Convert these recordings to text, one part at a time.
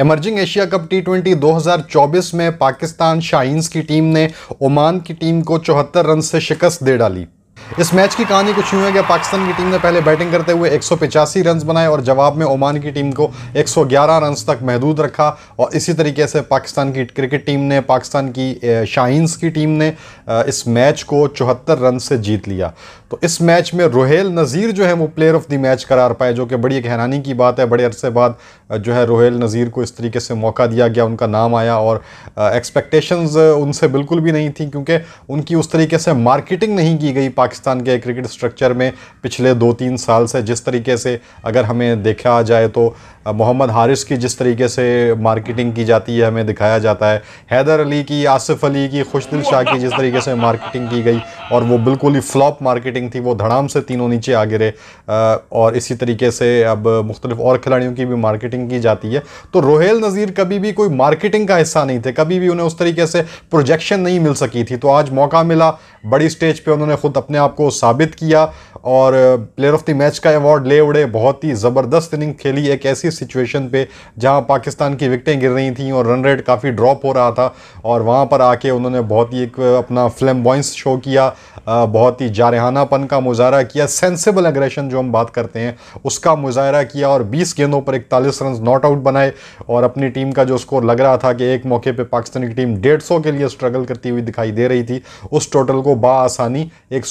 emerging Asia cup T twenty में पाकिस्तान शाइन्स की team ने ओमान की टीम को चौहत्तर रन से शिकस्त दे डाली इस मैच की कहानी कुछ यूँ है कि पाकिस्तान की टीम ने पहले बैटिंग करते हुए एक रन बनाए और जवाब में ओमान की टीम को 111 रन तक महदूद रखा और इसी तरीके से पाकिस्तान की क्रिकेट टीम ने पाकिस्तान की शाइन्स की टीम ने इस मैच को चौहत्तर रन से जीत लिया तो इस मैच में रोहेल नज़ीर जो है वो प्लेयर ऑफ द मैच करार पाए जो कि बड़ी एक हैरानी की बात है बड़े अरसे बाद जो है रोहेल नज़ीर को इस तरीके से मौका दिया गया उनका नाम आया और एक्सपेक्टेशंस उनसे बिल्कुल भी नहीं थी क्योंकि उनकी उस तरीके से मार्केटिंग नहीं की गई पाकिस्तान पाकिस्तान के क्रिकेट स्ट्रक्चर में पिछले दो तीन साल से जिस तरीके से अगर हमें देखा जाए तो मोहम्मद हारिस की जिस तरीके से मार्केटिंग की जाती है हमें दिखाया जाता है हैदर अली की आसिफ अली की खुशदिल शाह की जिस तरीके से मार्केटिंग की गई और वो बिल्कुल ही फ्लॉप मार्केटिंग थी वो धड़ाम से तीनों नीचे आ गिरे और इसी तरीके से अब मुख्तलिफ और खिलाड़ियों की भी मार्केटिंग की जाती है तो रोहेल नज़ीर कभी भी कोई मार्केटिंग का हिस्सा नहीं थे कभी भी उन्हें उस तरीके से प्रोजेक्शन नहीं मिल सकी थी तो आज मौका मिला बड़ी स्टेज पर उन्होंने खुद अपने आप को साबित किया और प्लेयर ऑफ द मैच का अवार्ड ले उड़े बहुत ही ज़बरदस्त इनिंग खेली एक ऐसी सिचुएशन पे जहां पाकिस्तान की विकटें गिर रही थी और रन रेट काफ़ी ड्रॉप हो रहा था और वहां पर आके उन्होंने बहुत ही एक अपना फ्लैम बॉइंस शो किया बहुत ही जारहानापन का मुजाहरा किया सेंसेबल एग्रेशन जो हम बात करते हैं उसका मुजाहरा किया और बीस गेंदों पर इकतालीस रन नॉट आउट बनाए और अपनी टीम का जो स्कोर लग रहा था कि एक मौके पर पाकिस्तानी टीम डेढ़ के लिए स्ट्रगल करती हुई दिखाई दे रही थी उस टोटल को बासानी एक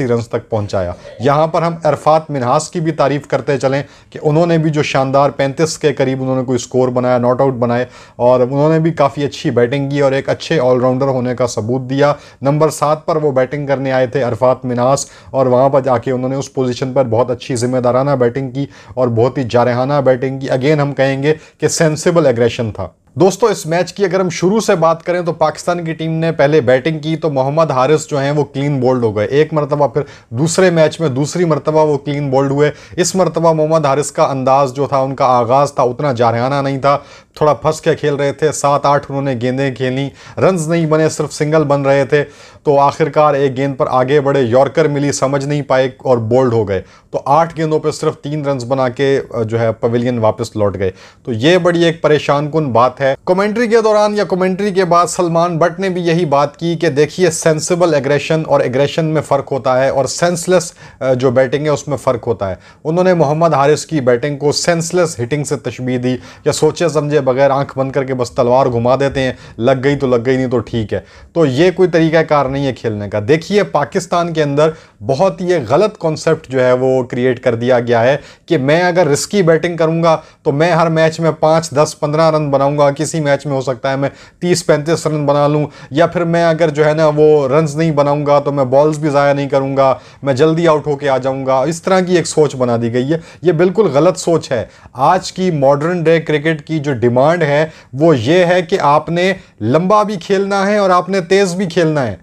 रन तक पहुँचाया यहाँ पर हम अरफात मिनहास की भी तारीफ़ करते चलें कि उन्होंने भी जो शानदार पैंतीस के करीब उन्होंने कोई स्कोर बनाया नॉट आउट बनाए और उन्होंने भी काफ़ी अच्छी बैटिंग की और एक अच्छे ऑलराउंडर होने का सबूत दिया नंबर सात पर वो बैटिंग करने आए थे अरफात मिनहास और वहाँ पर जाके उन्होंने उस पोजीशन पर बहुत अच्छी जिम्मेदाराना बैटिंग की और बहुत ही जारहाना बैटिंग की अगेन हम कहेंगे कि सेंसिबल एग्रेशन था दोस्तों इस मैच की अगर हम शुरू से बात करें तो पाकिस्तान की टीम ने पहले बैटिंग की तो मोहम्मद हारिस जो हैं वो क्लीन बोल्ड हो गए एक मरतबा फिर दूसरे मैच में दूसरी मरतबा वो क्लीन बोल्ड हुए इस मरतबा मोहम्मद हारिस का अंदाज जो था उनका आगाज़ था उतना जारहाना नहीं था थोड़ा फंस के खेल रहे थे सात आठ उन्होंने गेंदें खेली रन नहीं बने सिर्फ सिंगल बन रहे थे तो आखिरकार एक गेंद पर आगे बढ़े यॉर्कर मिली समझ नहीं पाए और बोल्ड हो गए तो आठ गेंदों पर सिर्फ तीन रन बना के जो है पवेलियन वापस लौट गए तो ये बड़ी एक परेशान कन बात है कमेंट्री के दौरान या कमेंट्री के बाद सलमान बट ने भी यही बात की कि देखिए सेंसिबल एग्रेशन और एग्रेशन में फ़र्क होता है और सेंसलेस जो बैटिंग है उसमें फ़र्क होता है उन्होंने मोहम्मद हारिस की बैटिंग को सेंसलेस हिटिंग से तशबी दी या सोचे समझे बगैर आँख बंद करके बस तलवार घुमा देते हैं लग गई तो लग गई नहीं तो ठीक है तो ये कोई तरीका कार नहीं है खेलने का देखिए पाकिस्तान के अंदर बहुत ही गलत कॉन्सेप्ट जो है वो क्रिएट कर दिया गया है कि मैं अगर रिस्की बैटिंग करूंगा तो मैं हर मैच में पाँच दस पंद्रह रन बनाऊंगा किसी मैच में हो सकता है मैं तीस पैंतीस रन बना लूँ या फिर मैं अगर जो है ना वो रन नहीं बनाऊँगा तो मैं बॉल्स भी ज़ाया नहीं करूँगा मैं जल्दी आउट होकर आ जाऊँगा इस तरह की एक सोच बना दी गई है ये बिल्कुल गलत सोच है आज की मॉडर्न डे क्रिकेट की जो डिमांड है वो ये है कि आपने लंबा भी खेलना है और आपने तेज़ भी खेलना है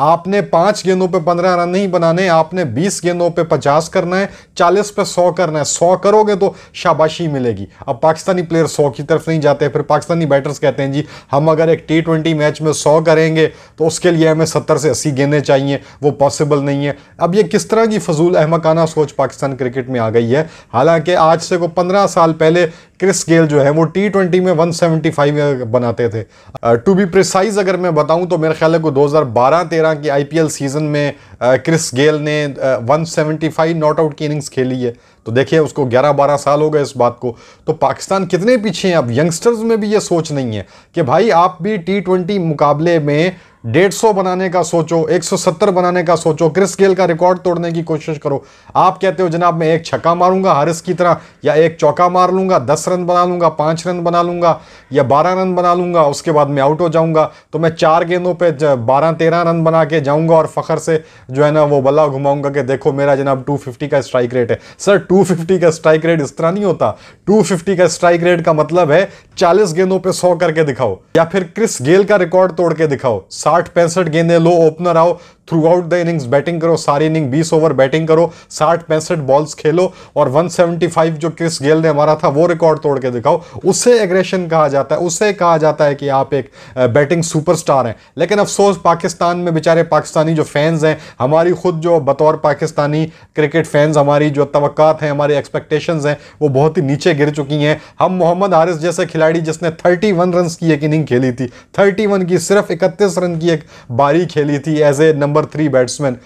आपने पांच गेंदों पे पंद्रह रन नहीं बनाने आपने बीस गेंदों पे पचास करना है चालीस पे सौ करना है सौ करोगे तो शाबाशी मिलेगी अब पाकिस्तानी प्लेयर सौ की तरफ नहीं जाते फिर पाकिस्तानी बैटर्स कहते हैं जी हम अगर एक टी ट्वेंटी मैच में सौ करेंगे तो उसके लिए हमें सत्तर से अस्सी गेंदें चाहिए वो पॉसिबल नहीं है अब ये किस तरह की फजूल अहमकाना सोच पाकिस्तान क्रिकेट में आ गई है हालांकि आज से को पंद्रह साल पहले क्रिस गेल जो है वो टी ट्वेंटी में 175 में बनाते थे टू बी प्रिसाइज अगर मैं बताऊं तो मेरे ख्याल है को 2012-13 की आईपीएल सीज़न में क्रिस गेल ने 175 नॉट आउट की इनिंग्स खेली है तो देखिए उसको 11-12 साल हो गए इस बात को तो पाकिस्तान कितने पीछे हैं अब यंगस्टर्स में भी ये सोच नहीं है कि भाई आप भी टी ट्वेंटी मुकाबले में डेढ़ सौ बनाने का सोचो एक सौ सत्तर बनाने का सोचो क्रिस गेल का रिकॉर्ड तोड़ने की कोशिश करो आप कहते हो जनाब मैं एक छक्का मारूंगा हारिस की तरह या एक चौका मार लूंगा दस रन बना लूंगा पाँच रन बना लूंगा या बारह रन बना लूंगा उसके बाद मैं आउट हो जाऊंगा तो मैं चार गेंदों पर बारह तेरह रन बना के जाऊँगा और फ़खर से जो है ना वो बला घुमाऊँगा कि देखो मेरा जनाब टू फिफ्टी का स्ट्राइक रेट है सर टू फिफ्टी का स्ट्राइक रेट इस तरह नहीं होता टू फिफ्टी का स्ट्राइक रेट का मतलब है चालीस गेंदों पर सौ करके दिखाओ या फिर क्रिस गेल का रिकॉर्ड तोड़ के दिखाओ साठ पैंसठ गेंदें लो ओपनर आओ throughout the innings batting करो सारी इनिंग 20 ओवर बैटिंग करो साठ पैंसठ बॉल्स खेलो और 175 जो क्रिस गेल ने हमारा था वो रिकॉर्ड तोड़ के दिखाओ उससे एग्रेशन कहा जाता है उससे कहा जाता है कि आप एक बैटिंग सुपरस्टार हैं लेकिन अफसोस पाकिस्तान में बेचारे पाकिस्तानी जो फैंस हैं हमारी खुद जो बतौर पाकिस्तानी क्रिकेट फैंस हमारी जो तवक़ात हैं हमारी एक्सपेक्टेशंस हैं वो बहुत ही नीचे गिर चुकी हैं हम मोहम्मद हारिस जैसे खिलाड़ी जिसने 31 रन की एक इनिंग खेली थी 31 की सिर्फ 31 रन की एक बारी खेली थी as a number number three batsman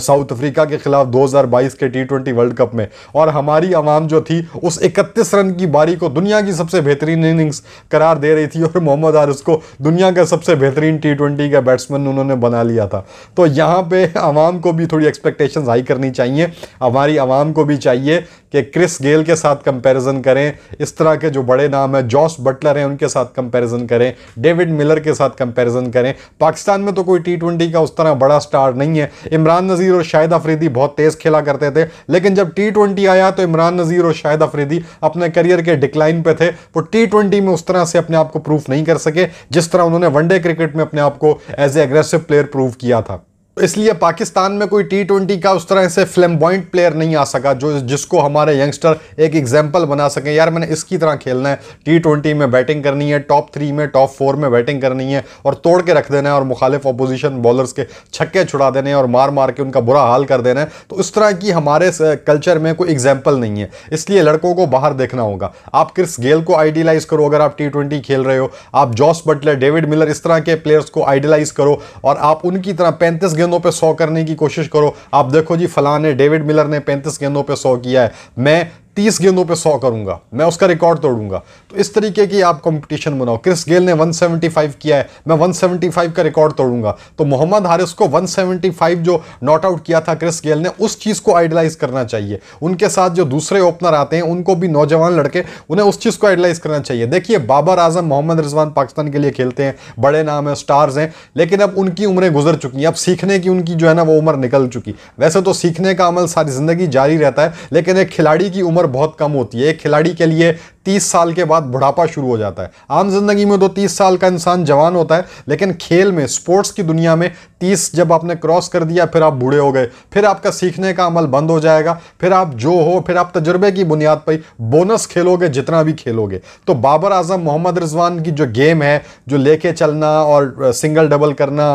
South Africa के खिलाफ 2022 के टी वर्ल्ड कप में और हमारी आवाम जो थी उस 31 रन की बारी को दुनिया की सबसे बेहतरीन इनिंग्स करार दे रही थी और मोहम्मद आरस को दुनिया का सबसे बेहतरीन टी ट्वेंटी का बैट्समैन उन्होंने बना लिया था तो यहाँ पर आवाम को भी थोड़ी एक्सपेक्टेशन हाई करनी चाहिए हमारी आवाम को भी चाहिए कि क्रिस गेल के साथ कंपेरिजन करें इस तरह के जो बड़े नाम हैं जॉस बटलर हैं उनके साथ कंपेरिजन करें डेविड मिलर के साथ कंपेरिजन करें पाकिस्तान में तो कोई टी का उस तरह बड़ा स्टार स्टार नहीं है इमरान नज़ीर और शाहिद अफरीदी बहुत तेज़ खेला करते थे लेकिन जब टी ट्वेंटी आया तो इमरान नज़ीर और शाहिद अफरीदी अपने करियर के डिक्लाइन पे थे वो टी ट्वेंटी में उस तरह से अपने आप को प्रूफ नहीं कर सके जिस तरह उन्होंने वनडे क्रिकेट में अपने आप को as a aggressive player prove किया था इसलिए पाकिस्तान में कोई टी ट्वेंटी का उस तरह से फ्लैम्बॉइंट प्लेयर नहीं आ सका जो जिसको हमारे यंगस्टर एक एग्जाम्पल बना सकें यार मैंने इसकी तरह खेलना है टी ट्वेंटी में बैटिंग करनी है टॉप थ्री में टॉप फोर में बैटिंग करनी है और तोड़ के रख देना है और मुखालिफ अपोजिशन बॉलर्स के छक्के छुड़ा देने और मार मार के उनका बुरा हाल कर देना है तो इस तरह की हमारे कल्चर में कोई एग्जाम्पल नहीं है इसलिए लड़कों को बाहर देखना होगा आप क्रिस गेल को आइडियलाइज़ करो अगर आप टी ट्वेंटी खेल रहे हो आप जॉस बटलर डेविड मिलर इस तरह के प्लेयर्स को आइडियलाइज़ करो और आप उनकी तरह पैंतीस गेंदों पे सौ करने की कोशिश करो आप देखो जी फलाने डेविड मिलर ने पैंतीस गेंदों पे सौ किया है मैं तीस गेंदों पे सौ करूंगा मैं उसका रिकॉर्ड तोड़ूंगा तो इस तरीके की आप कंपटीशन बनाओ क्रिस गेल ने 175 किया है मैं 175 का रिकॉर्ड तोड़ूंगा तो मोहम्मद हारिस को 175 जो नॉट आउट किया था क्रिस गेल ने उस चीज़ को आइडलाइज करना चाहिए उनके साथ जो दूसरे ओपनर आते हैं उनको भी नौजवान लड़के उन्हें उस चीज़ को आइडलाइज करना चाहिए देखिए बाबर आजम मोहम्मद रिजवान पाकिस्तान के लिए खेलते हैं बड़े नाम हैं स्टार्स हैं लेकिन अब उनकी उम्रें गुजर चुकी हैं अब सीखने की उनकी जो है ना वो उम्र निकल चुकी वैसे तो सीखने का अमल सारी ज़िंदगी जारी रहता है लेकिन एक खिलाड़ी की उम्र उम्र बहुत कम होती है एक खिलाड़ी के लिए 30 साल के बाद बुढ़ापा शुरू हो जाता है आम जिंदगी में तो 30 साल का इंसान जवान होता है लेकिन खेल में स्पोर्ट्स की दुनिया में 30 जब आपने क्रॉस कर दिया फिर आप बूढ़े हो गए फिर आपका सीखने का अमल बंद हो जाएगा फिर आप जो हो फिर आप तजुर्बे की बुनियाद पर बोनस खेलोगे जितना भी खेलोगे तो बाबर आजम मोहम्मद रिजवान की जो गेम है जो लेके चलना और सिंगल डबल करना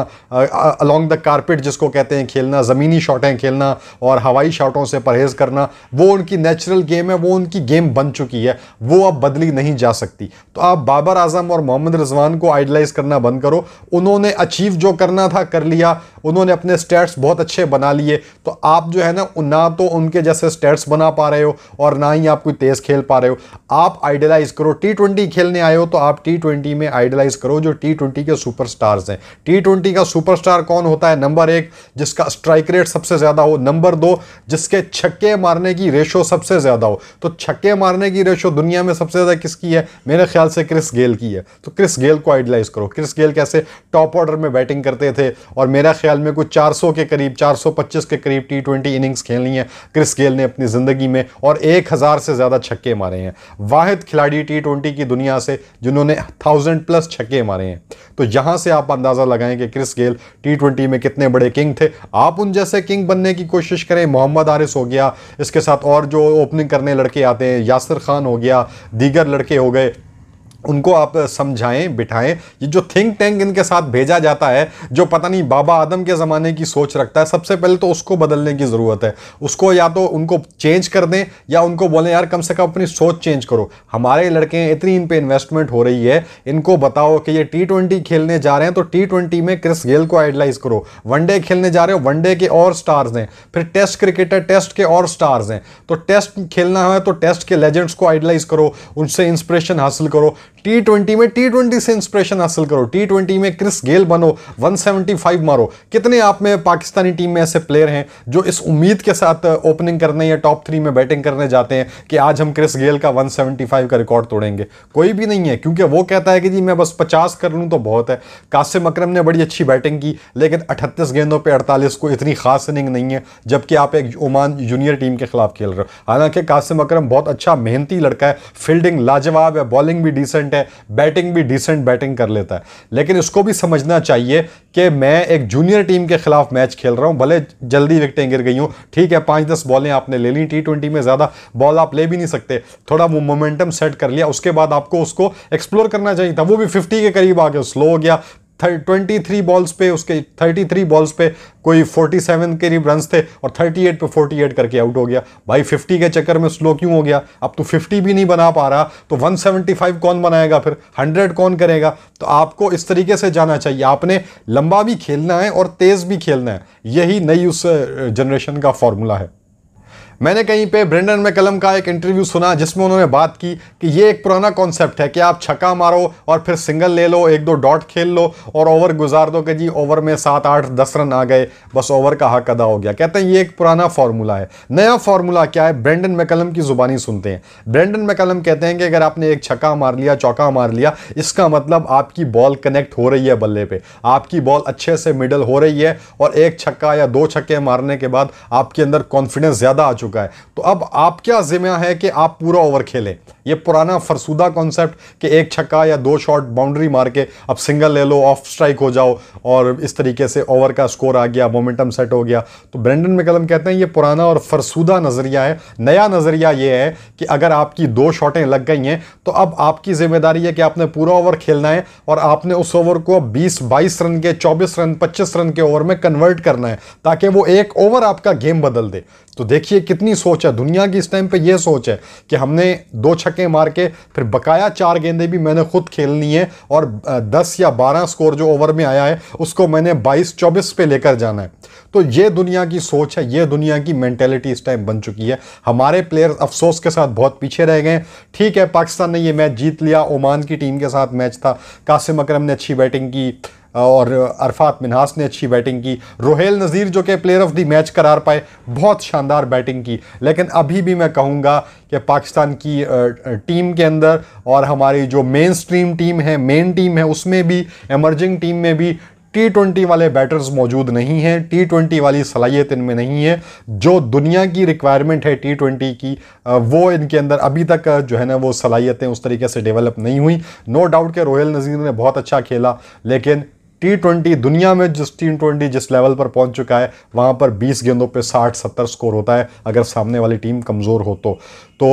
अलॉन्ग द कारपेट जिसको कहते हैं खेलना ज़मीनी शॉटें खेलना और हवाई शॉटों से परहेज करना वो उनकी नेचुरल गेम गेम है वो उनकी गेम बन चुकी है वो अब बदली नहीं जा सकती तो आप बाबर आजम और मोहम्मद रजवान को आइडलाइज करना बंद करो उन्होंने अचीव जो करना था कर लिया उन्होंने अपने स्टेट्स बहुत अच्छे बना लिए तो आप जो है ना ना तो उनके जैसे स्टेट्स बना पा रहे हो और ना ही आप कोई तेज़ खेल पा रहे हो आप आइडलाइज करो टी खेलने आए हो तो आप टी में आइडलाइज करो जो टी के सुपर हैं टी का सुपर कौन होता है नंबर एक जिसका स्ट्राइक रेट सबसे ज़्यादा हो नंबर दो जिसके छक्के मारने की रेशो सबसे ज़्यादा हो तो छक्के मारने की रेशो दुनिया में सबसे ज़्यादा किसकी है मेरे ख्याल से क्रिस गेल की है तो क्रिस गेल को आइडलाइज करो क्रिस गेल कैसे टॉप ऑर्डर में बैटिंग करते थे और मेरा ख्याल ख्याल में कुछ 400 के करीब 425 के करीब टी ट्वेंटी इनिंग्स खेलनी है क्रिस गेल ने अपनी ज़िंदगी में और एक हज़ार से ज़्यादा छक्के मारे हैं वाहिद खिलाड़ी टी ट्वेंटी की दुनिया से जिन्होंने थाउजेंड प्लस छक्के मारे हैं तो यहाँ से आप अंदाज़ा लगाएं कि क्रिस गेल टी ट्वेंटी में कितने बड़े किंग थे आप उन जैसे किंग बनने की कोशिश करें मोहम्मद आरिस हो गया इसके साथ और जो ओपनिंग करने लड़के आते हैं यासिर खान हो गया दीगर लड़के हो गए उनको आप समझाएं बिठाएं ये जो थिंक टैंक इनके साथ भेजा जाता है जो पता नहीं बाबा आदम के ज़माने की सोच रखता है सबसे पहले तो उसको बदलने की ज़रूरत है उसको या तो उनको चेंज कर दें या उनको बोलें यार कम से कम अपनी सोच चेंज करो हमारे लड़के हैं इतनी इन पर इन्वेस्टमेंट हो रही है इनको बताओ कि ये टी खेलने जा रहे हैं तो टी में क्रिस गेल को आइडलाइज करो वनडे खेलने जा रहे हो वनडे के और स्टार्स हैं फिर टेस्ट क्रिकेटर टेस्ट के और स्टार्स हैं तो टेस्ट खेलना है तो टेस्ट के लेजेंड्स को आइडलाइज करो उनसे इंस्परेशन हासिल करो टी ट्वेंटी में टी ट्वेंटी से इंस्पिरेशन हासिल करो टी ट्वेंटी में क्रिस गेल बनो 175 मारो कितने आप में पाकिस्तानी टीम में ऐसे प्लेयर हैं जो इस उम्मीद के साथ ओपनिंग करने या टॉप थ्री में बैटिंग करने जाते हैं कि आज हम क्रिस गेल का 175 का रिकॉर्ड तोड़ेंगे कोई भी नहीं है क्योंकि वो कहता है कि जी मैं बस पचास कर लूँ तो बहुत है कासिम अक्रम ने बड़ी अच्छी बैटिंग की लेकिन अठतीस गेंदों पर अड़तालीस को इतनी खास इनिंग नहीं है जबकि आप एक ओमान जूनियर टीम के खिलाफ खेल रहे हो हालांकि कासिम अक्रम बहुत अच्छा मेहनती लड़का है फील्डिंग लाजवाब है बॉलिंग भी डिसेंट डिसेंट है बैटिंग भी डिसेंट बैटिंग कर लेता है लेकिन उसको भी समझना चाहिए कि मैं एक जूनियर टीम के खिलाफ मैच खेल रहा हूँ भले जल्दी विकटें गिर गई हूँ ठीक है पाँच दस बॉलें आपने ले ली टी ट्वेंटी में ज़्यादा बॉल आप ले भी नहीं सकते थोड़ा वो मोमेंटम सेट कर लिया उसके बाद आपको उसको एक्सप्लोर करना चाहिए था वो भी फिफ्टी के करीब आ गया स्लो हो गया ट्वेंटी थ्री बॉल्स पे उसके थर्टी थ्री बॉल्स पे कोई फोर्टी सेवन के करीब रन थे और थर्टी एट पे फोर्टी एट करके आउट हो गया भाई फिफ्टी के चक्कर में स्लो क्यों हो गया अब तो फिफ्टी भी नहीं बना पा रहा तो वन सेवेंटी फाइव कौन बनाएगा फिर हंड्रेड कौन करेगा तो आपको इस तरीके से जाना चाहिए आपने लंबा भी खेलना है और तेज़ भी खेलना है यही नई उस जनरेशन का फॉर्मूला है मैंने कहीं पे ब्रेंडन कलम का एक इंटरव्यू सुना जिसमें उन्होंने बात की कि ये एक पुराना कॉन्सेप्ट है कि आप छक्का मारो और फिर सिंगल ले लो एक दो डॉट खेल लो और ओवर गुजार दो कि जी ओवर में सात आठ दस रन आ गए बस ओवर का हक अदा हो गया कहते हैं ये एक पुराना फार्मूला है नया फार्मूला क्या है ब्रेंडन मैकलम की ज़ुबानी सुनते हैं ब्रेंडन मैकलम कहते हैं कि अगर आपने एक छक्का मार लिया चौका मार लिया इसका मतलब आपकी बॉल कनेक्ट हो रही है बल्ले पर आपकी बॉल अच्छे से मिडल हो रही है और एक छक्का या दो छक्के मारने के बाद आपके अंदर कॉन्फिडेंस ज़्यादा आ चुका चुका है तो अब आप क्या जिम्मा है कि आप पूरा ओवर खेलें ये पुराना फरसुदा कॉन्सेप्ट कि एक छक्का या दो शॉट बाउंड्री मार के अब सिंगल ले लो ऑफ स्ट्राइक हो जाओ और इस तरीके से ओवर का स्कोर आ गया मोमेंटम सेट हो गया तो ब्रेंडन मिकलम कहते हैं ये पुराना और फरसुदा नज़रिया है नया नज़रिया ये है कि अगर आपकी दो शॉटें लग गई हैं तो अब आपकी जिम्मेदारी है कि आपने पूरा ओवर खेलना है और आपने उस ओवर को बीस बाईस रन के चौबीस रन पच्चीस रन के ओवर में कन्वर्ट करना है ताकि वो एक ओवर आपका गेम बदल दे तो देखिए कितनी सोच है दुनिया की इस टाइम पे ये सोच है कि हमने दो छक्के मार के फिर बकाया चार गेंदें भी मैंने खुद खेलनी है और दस या बारह स्कोर जो ओवर में आया है उसको मैंने बाईस चौबीस पे लेकर जाना है तो ये दुनिया की सोच है ये दुनिया की मैंटेलिटी इस टाइम बन चुकी है हमारे प्लेयर अफसोस के साथ बहुत पीछे रह गए ठीक है पाकिस्तान ने ये मैच जीत लिया ओमान की टीम के साथ मैच था कासिम अक्रम ने अच्छी बैटिंग की और अरफात मिनहास ने अच्छी बैटिंग की रोहेल नज़ीर जो कि प्लेयर ऑफ द मैच करार पाए बहुत शानदार बैटिंग की लेकिन अभी भी मैं कहूँगा कि पाकिस्तान की टीम के अंदर और हमारी जो मेन स्ट्रीम टीम है मेन टीम है उसमें भी एमर्जिंग टीम में भी टी ट्वेंटी वाले बैटर्स मौजूद नहीं हैं टी ट्वेंटी वाली सलाहियत इनमें नहीं है जो दुनिया की रिक्वायरमेंट है टी ट्वेंटी की वो इनके अंदर अभी तक जो है ना वो सलाहियतें उस तरीके से डेवलप नहीं हुई नो डाउट के रोहेल नज़ीर ने बहुत अच्छा खेला लेकिन टी ट्वेंटी दुनिया में जिस टी ट्वेंटी जिस लेवल पर पहुंच चुका है वहाँ पर 20 गेंदों पे 60-70 स्कोर होता है अगर सामने वाली टीम कमज़ोर हो तो तो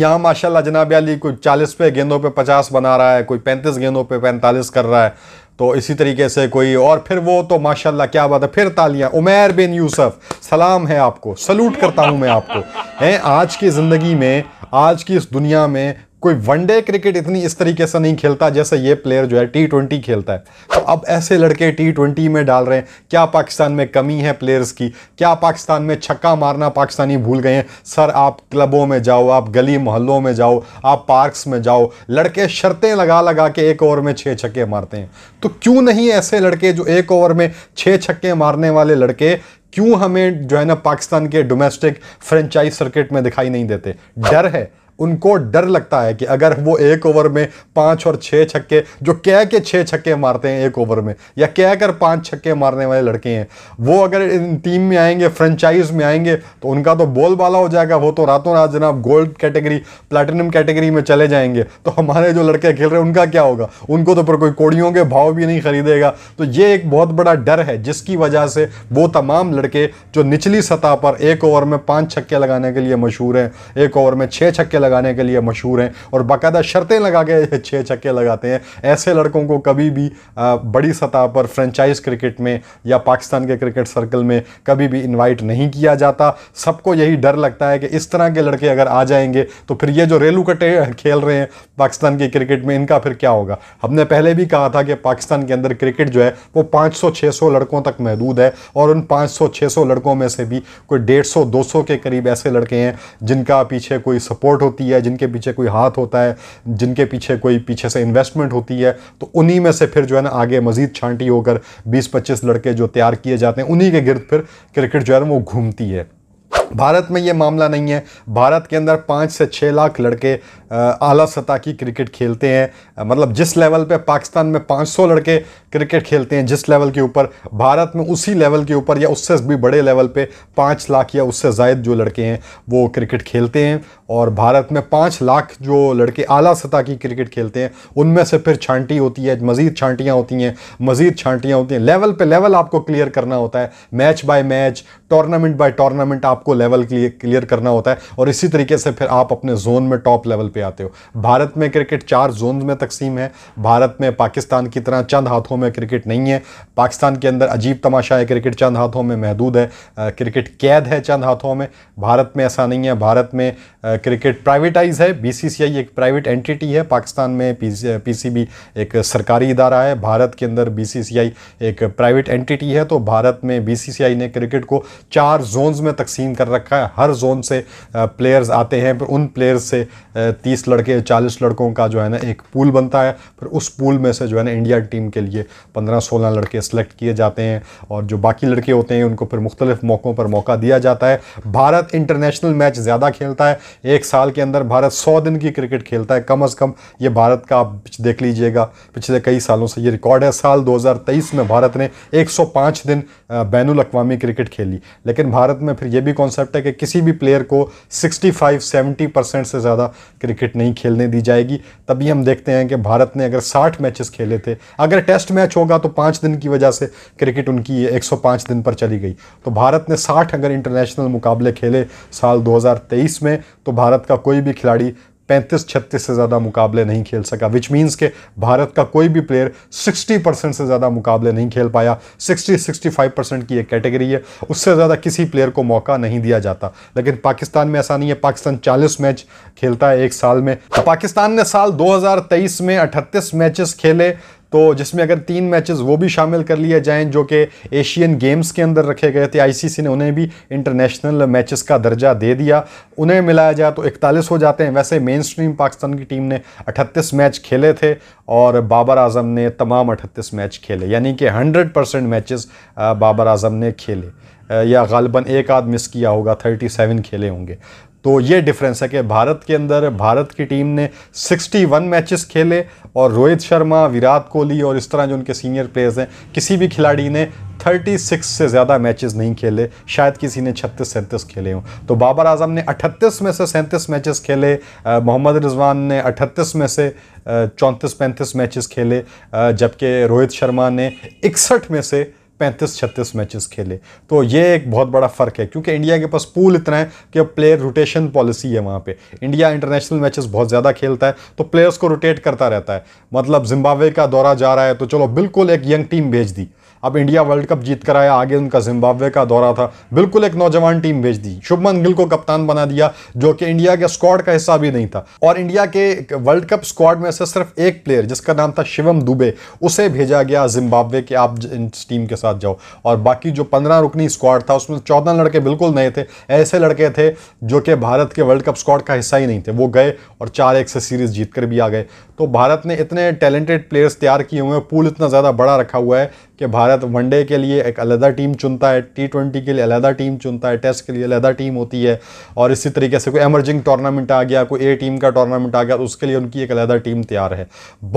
यहाँ माशाल्लाह जनाब अली कोई 40 पे गेंदों पे 50 बना रहा है कोई 35 गेंदों पे 45 कर रहा है तो इसी तरीके से कोई और फिर वो तो माशाल्लाह क्या बात है फिर तालियां उमैर बिन यूसफ सलाम है आपको सलूट करता हूँ मैं आपको हैं आज की ज़िंदगी में आज की इस दुनिया में कोई वनडे क्रिकेट इतनी इस तरीके से नहीं खेलता जैसे ये प्लेयर जो है टी ट्वेंटी खेलता है तो अब ऐसे लड़के टी ट्वेंटी में डाल रहे हैं क्या पाकिस्तान में कमी है प्लेयर्स की क्या पाकिस्तान में छक्का मारना पाकिस्तानी भूल गए हैं सर आप क्लबों में जाओ आप गली मोहल्लों में जाओ आप पार्क्स में जाओ लड़के शर्तें लगा लगा के एक ओवर में छः छक्के मारते हैं तो क्यों नहीं ऐसे लड़के जो एक ओवर में छः छक्के मारने वाले लड़के क्यों हमें जो है ना पाकिस्तान के डोमेस्टिक फ्रेंचाइज सर्किट में दिखाई नहीं देते डर है उनको डर लगता है कि अगर वो एक ओवर में पांच और छह छक्के जो कह के छह छक्के मारते हैं एक ओवर में या कह कर पाँच छक्के मारने वाले लड़के हैं वो अगर इन टीम में आएंगे फ्रेंचाइज में आएंगे तो उनका तो बोल बाला हो जाएगा वो तो रातों रात जनाब गोल्ड कैटेगरी प्लेटिनम कैटेगरी में चले जाएंगे तो हमारे जो लड़के खेल रहे हैं उनका क्या होगा उनको तो फिर कोई कोड़ियों के भाव भी नहीं खरीदेगा तो ये एक बहुत बड़ा डर है जिसकी वजह से वो तमाम लड़के जो निचली सतह पर एक ओवर में पाँच छक्के लगाने के लिए मशहूर हैं एक ओवर में छः छक्के लगाने के लिए मशहूर हैं और बाकायदा शर्तें लगा के छः छक्के लगाते हैं ऐसे लड़कों को कभी भी बड़ी सतह पर फ्रेंचाइज क्रिकेट में या पाकिस्तान के क्रिकेट सर्कल में कभी भी इन्वाइट नहीं किया जाता सबको यही डर लगता है कि इस तरह के लड़के अगर आ जाएंगे तो फिर ये जो रेलू कटे खेल रहे हैं पाकिस्तान के क्रिकेट में इनका फिर क्या होगा हमने पहले भी कहा था कि पाकिस्तान के अंदर क्रिकेट जो है वो 500-600 लड़कों तक महदूद है और उन 500-600 लड़कों में से भी कोई 150-200 के करीब ऐसे लड़के हैं जिनका पीछे कोई सपोर्ट होता होती है जिनके पीछे कोई हाथ होता है जिनके पीछे कोई पीछे से इन्वेस्टमेंट होती है तो उन्हीं में से फिर जो है ना आगे मजीद छांटी होकर बीस पच्चीस लड़के जो तैयार किए जाते हैं उन्हीं के गिरद फिर क्रिकेट जो है ना वो घूमती है भारत में ये मामला नहीं है भारत के अंदर पाँच से छः लाख लड़के आला सतह की क्रिकेट खेलते हैं मतलब जिस लेवल पे पाकिस्तान में 500 लड़के क्रिकेट खेलते हैं जिस लेवल के ऊपर भारत में उसी लेवल के ऊपर या उससे भी बड़े लेवल पे पाँच लाख या उससे जायद जो लड़के हैं वो क्रिकेट खेलते हैं और भारत में पाँच लाख जो लड़के आला सतह की क्रिकेट खेलते हैं उनमें से फिर छांटी होती है मज़ीद छांटियाँ होती हैं मज़ीद छांटियाँ होती हैं लेवल पर लेवल आपको क्लियर करना होता है match by match tournament by tournament आपको लेवल क्लियर करना होता है और इसी तरीके से फिर आप अपने जोन में टॉप लेवल पे आते हो भारत में क्रिकेट चार जोन में तकसीम है भारत में पाकिस्तान की तरह चंद हाथों में क्रिकेट नहीं है पाकिस्तान के अंदर अजीब तमाशा है क्रिकेट चंद हाथों में महदूद है क्रिकेट कैद है चंद हाथों में भारत में ऐसा नहीं है भारत में क्रिकेट प्राइवेटाइज है बी एक प्राइवेट एंटिटी है पाकिस्तान में पी पी एक सरकारी इदारा है भारत के अंदर बी एक प्राइवेट एंटिटी है तो भारत में बी ने क्रिकेट को चार जोन में तकसीम कर रखा है हर जोन से प्लेयर्स आते हैं फिर उन प्लेयर्स से तीस लड़के चालीस लड़कों का जो है ना एक पूल बनता है फिर उस पूल में से जो है ना इंडिया टीम के लिए पंद्रह सोलह लड़के सेलेक्ट किए जाते हैं और जो बाकी लड़के होते हैं उनको फिर मुख्तलिफ मौक़ों पर मौका दिया जाता है भारत इंटरनेशनल मैच ज़्यादा खेलता है एक साल के अंदर भारत सौ दिन की क्रिकेट खेलता है कम अज़ कम ये भारत का आप देख लीजिएगा पिछले कई सालों से ये रिकॉर्ड है साल 2023 में भारत ने 105 दिन बैन अवी क्रिकेट खेली लेकिन भारत में फिर यह भी कौन कॉन्सेप्ट है कि किसी भी प्लेयर को 65 70 परसेंट से ज़्यादा क्रिकेट नहीं खेलने दी जाएगी तभी हम देखते हैं कि भारत ने अगर 60 मैचेस खेले थे अगर टेस्ट मैच होगा तो पाँच दिन की वजह से क्रिकेट उनकी एक दिन पर चली गई तो भारत ने साठ अगर इंटरनेशनल मुकाबले खेले साल दो में तो भारत का कोई भी खिलाड़ी पैंतीस छत्तीस से ज़्यादा मुकाबले नहीं खेल सका विच मीन्स के भारत का कोई भी प्लेयर 60 परसेंट से ज़्यादा मुकाबले नहीं खेल पाया 60 65 परसेंट की एक कैटेगरी है उससे ज़्यादा किसी प्लेयर को मौका नहीं दिया जाता लेकिन पाकिस्तान में ऐसा नहीं है पाकिस्तान 40 मैच खेलता है एक साल में तो पाकिस्तान ने साल दो में अठत्तीस मैचेस खेले तो जिसमें अगर तीन मैचेस वो भी शामिल कर लिए जाएं जो कि एशियन गेम्स के अंदर रखे गए थे आईसीसी ने उन्हें भी इंटरनेशनल मैचेस का दर्जा दे दिया उन्हें मिलाया जाए तो इकतालीस हो जाते हैं वैसे मेन स्ट्रीम पाकिस्तान की टीम ने अठत्तीस मैच खेले थे और बाबर आजम ने तमाम अठत्तीस मैच खेले यानी कि hundred percent matches Babar Azam ने खेले या गालबन एक आध मिस किया होगा थर्टी सेवन खेले होंगे तो ये डिफरेंस है कि भारत के अंदर भारत की टीम ने 61 मैचेस खेले और रोहित शर्मा विराट कोहली और इस तरह जो उनके सीनियर प्लेयर्स हैं किसी भी खिलाड़ी ने 36 से ज़्यादा मैचेस नहीं खेले शायद किसी ने 36 सैंतीस खेले हों तो बाबर आजम ने 38 में से सैंतीस मैचेस खेले मोहम्मद रिजवान ने 38 में से चौंतीस पैंतीस मैचेस खेले जबकि रोहित शर्मा ने इकसठ में से पैंतीस छत्तीस मैचेस खेले तो ये एक बहुत बड़ा फ़र्क है क्योंकि इंडिया के पास पूल इतना है कि अब प्लेयर रोटेशन पॉलिसी है वहाँ पे इंडिया इंटरनेशनल मैचेस बहुत ज़्यादा खेलता है तो प्लेयर्स को रोटेट करता रहता है मतलब जिम्बाब्वे का दौरा जा रहा है तो चलो बिल्कुल एक यंग टीम भेज दी अब इंडिया वर्ल्ड कप जीत कर आया आगे उनका जिम्बाब्वे का दौरा था बिल्कुल एक नौजवान टीम भेज दी शुभमन गिल को कप्तान बना दिया जो कि इंडिया के स्क्वाड का हिस्सा भी नहीं था और इंडिया के वर्ल्ड कप स्क्वाड में से सिर्फ एक प्लेयर जिसका नाम था शिवम दुबे उसे भेजा गया जिम्बाब्वे के आप इस टीम के साथ जाओ और बाकी जो पंद्रह रुकनी स्क्वाड था उसमें चौदह लड़के बिल्कुल नए थे ऐसे लड़के थे जो कि भारत के वर्ल्ड कप स्क्वाड का हिस्सा ही नहीं थे वो गए और चार एक से सीरीज जीत कर भी आ गए तो भारत ने इतने टैलेंटेड प्लेयर्स तैयार किए हुए हैं पूल इतना ज़्यादा बड़ा रखा हुआ है कि भारत वनडे के लिए एक अलहदा टीम चुनता है टी ट्वेंटी के लिए अलहदा टीम चुनता है टेस्ट के लिए अलहदा टीम होती है और इसी तरीके से कोई एमर्जिंग टूर्नामेंट आ गया कोई ए टीम का टूर्नामेंट आ गया तो उसके लिए उनकी एक अलहदा टीम तैयार है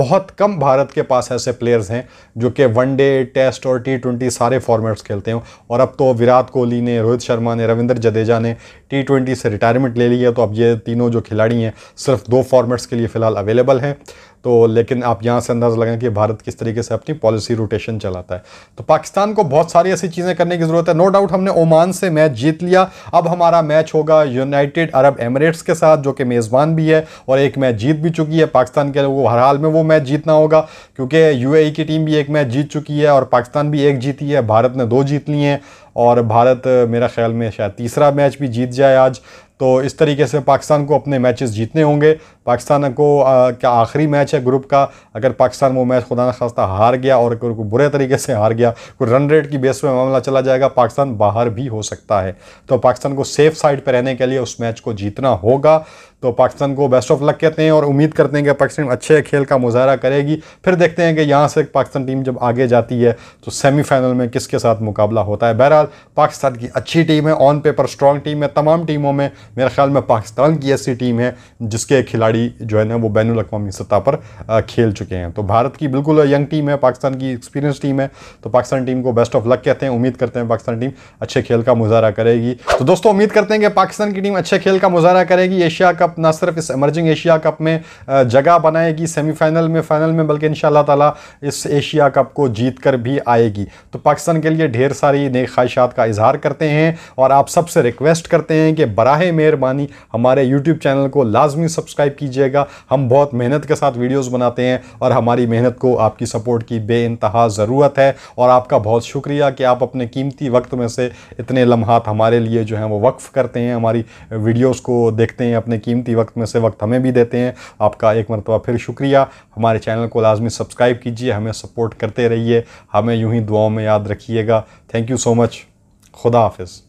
बहुत कम भारत के पास ऐसे प्लेयर्स हैं जो कि वनडे टेस्ट और टी ट्वेंटी सारे फॉर्मेट्स खेलते हैं और अब तो विराट कोहली ने रोहित शर्मा ने रविंद्र जडेजा ने टी ट्वेंटी से रिटायरमेंट ले ली है तो अब ये तीनों जो खिलाड़ी हैं सिर्फ दो फॉर्मेट्स के लिए फ़िलहाल अवेलेबल हैं तो लेकिन आप यहाँ से अंदाज़ा लगाएं कि भारत किस तरीके से अपनी पॉलिसी रोटेशन चलाता है तो पाकिस्तान को बहुत सारी ऐसी चीज़ें करने की ज़रूरत है नो डाउट हमने ओमान से मैच जीत लिया अब हमारा मैच होगा यूनाइटेड अरब एमरेट्स के साथ जो कि मेज़बान भी है और एक मैच जीत भी चुकी है पाकिस्तान के लोगों को हर हाल में वो मैच जीतना होगा क्योंकि यू e की टीम भी एक मैच जीत चुकी है और पाकिस्तान भी एक जीती है भारत ने दो जीत ली हैं और भारत मेरा ख्याल में शायद तीसरा मैच भी जीत जाए आज तो इस तरीके से पाकिस्तान को अपने मैचेस जीतने होंगे पाकिस्तान को क्या आखिरी मैच है ग्रुप का अगर पाकिस्तान वो मैच खुदा खास्ता हार गया और कोई बुरे तरीके से हार गया कोई रन रेट की बेस पर मामला चला जाएगा पाकिस्तान बाहर भी हो सकता है तो पाकिस्तान को सेफ साइड पर रहने के लिए उस मैच को जीतना होगा तो पाकिस्तान को बेस्ट ऑफ लक कहते हैं और उम्मीद करते हैं कि पाकिस्तान अच्छे खेल का मुजाहरा करेगी फिर देखते हैं कि यहाँ से पाकिस्तान टीम जब आगे जाती है तो सेमीफाइनल में किसके साथ मुकाबला होता है बहरहाल पाकिस्तान की अच्छी टीम है ऑन पेपर स्ट्रॉन्ग टीम है तमाम टीमों में मेरा ख्याल में पाकिस्तान की ऐसी टीम है जिसके खिलाड़ी जो है ना वो बैन अवी सतह पर खेल चुके हैं तो भारत की बिल्कुल यंग टीम है पाकिस्तान की एक्सपीरियंस टीम है तो पाकिस्तान टीम को बेस्ट ऑफ लक कहते हैं उम्मीद करते हैं पाकिस्तान टीम अच्छे खेल का मुजाहरा करेगी तो दोस्तों उम्मीद करते हैं कि पाकिस्तान की टीम अच्छे खेल का मुजाहरा करेगी एशिया कप ना सिर्फ इस एमरजिंग एशिया कप में जगह बनाएगी सेमीफाइनल में फाइनल में बल्कि इन ताला इस एशिया कप को जीत कर भी आएगी तो पाकिस्तान के लिए ढेर सारी नई ख्वाहिशात का इजहार करते हैं और आप सबसे रिक्वेस्ट करते हैं कि बराह मेरे मेहरबानी हमारे यूट्यूब चैनल को लाजमी सब्सक्राइब कीजिएगा हम बहुत मेहनत के साथ वीडियोज़ बनाते हैं और हमारी मेहनत को आपकी सपोर्ट की बे ज़रूरत है और आपका बहुत शुक्रिया कि आप अपने कीमती वक्त में से इतने लम्हात हमारे लिए जो हैं वो वक्फ़ करते हैं हमारी वीडियोज़ को देखते हैं अपने कीमती वक्त में से वक्त हमें भी देते हैं आपका एक मरतबा फिर शुक्रिया हमारे चैनल को लाजमी सब्सक्राइब कीजिए हमें सपोर्ट करते रहिए हमें यूँ ही दुआओं में याद रखिएगा थैंक यू सो मच खुदा हाफिज़